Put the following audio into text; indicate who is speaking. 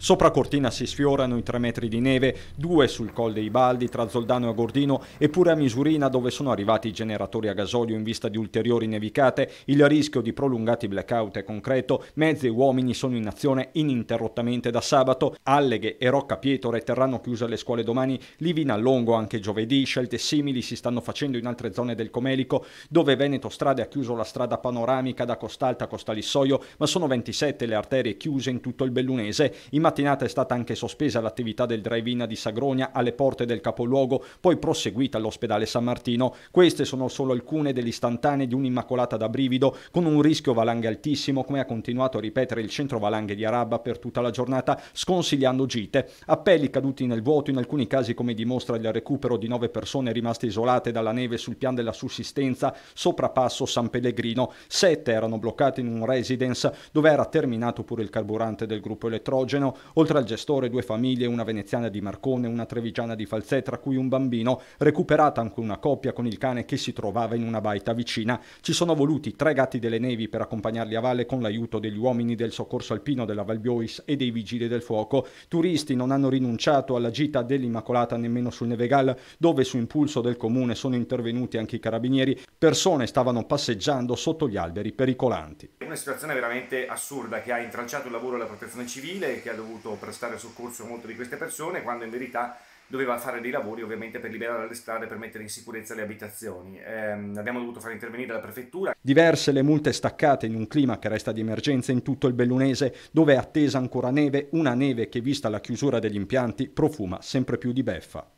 Speaker 1: Sopra Cortina si sfiorano i 3 metri di neve, due sul Col dei Baldi tra Zoldano e Gordino eppure a Misurina dove sono arrivati i generatori a gasolio in vista di ulteriori nevicate, il rischio di prolungati blackout è concreto, mezzi e uomini sono in azione ininterrottamente da sabato, Alleghe e Rocca Pietore terranno chiuse le scuole domani, Livina Longo anche giovedì, scelte simili si stanno facendo in altre zone del Comelico dove Veneto Strade ha chiuso la strada panoramica da Costalta a Costalissoio ma sono 27 le arterie chiuse in tutto il Bellunese. I mattinata è stata anche sospesa l'attività del drive-in di Sagronia alle porte del capoluogo, poi proseguita all'ospedale San Martino. Queste sono solo alcune delle istantanee di un'immacolata da brivido con un rischio valanghe altissimo, come ha continuato a ripetere il centro valanghe di Arabba per tutta la giornata, sconsigliando gite. Appelli caduti nel vuoto, in alcuni casi come dimostra il recupero di nove persone rimaste isolate dalla neve sul piano della sussistenza sopra Passo San Pellegrino. Sette erano bloccate in un residence dove era terminato pure il carburante del gruppo elettrogeno Oltre al gestore, due famiglie, una veneziana di Marcone una trevigiana di Falsè, tra cui un bambino, recuperata anche una coppia con il cane che si trovava in una baita vicina. Ci sono voluti tre gatti delle nevi per accompagnarli a valle con l'aiuto degli uomini del soccorso alpino della Valbiois e dei vigili del fuoco. Turisti non hanno rinunciato alla gita dell'Immacolata nemmeno sul Nevegal, dove su impulso del comune sono intervenuti anche i carabinieri. Persone stavano passeggiando sotto gli alberi pericolanti
Speaker 2: una situazione veramente assurda che ha intralciato il lavoro della protezione civile che ha dovuto prestare soccorso a molte di queste persone quando in verità doveva fare dei lavori ovviamente per liberare le strade, per mettere in sicurezza le abitazioni. Eh, abbiamo dovuto far intervenire la prefettura.
Speaker 1: Diverse le multe staccate in un clima che resta di emergenza in tutto il Bellunese, dove è attesa ancora neve, una neve che vista la chiusura degli impianti profuma sempre più di beffa.